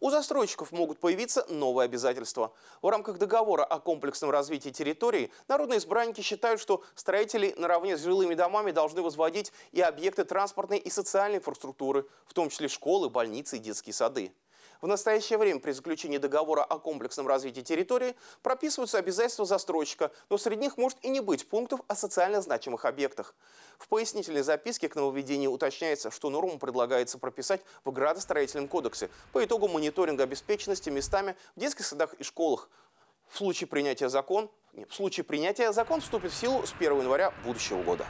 У застройщиков могут появиться новые обязательства. В рамках договора о комплексном развитии территории народные избранники считают, что строители наравне с жилыми домами должны возводить и объекты транспортной и социальной инфраструктуры, в том числе школы, больницы и детские сады. В настоящее время при заключении договора о комплексном развитии территории прописываются обязательства застройщика, но среди них может и не быть пунктов о социально значимых объектах. В пояснительной записке к нововведению уточняется, что норму предлагается прописать в градостроительном кодексе по итогу мониторинга обеспеченности местами в детских садах и школах. В случае принятия закон, в случае принятия закон вступит в силу с 1 января будущего года.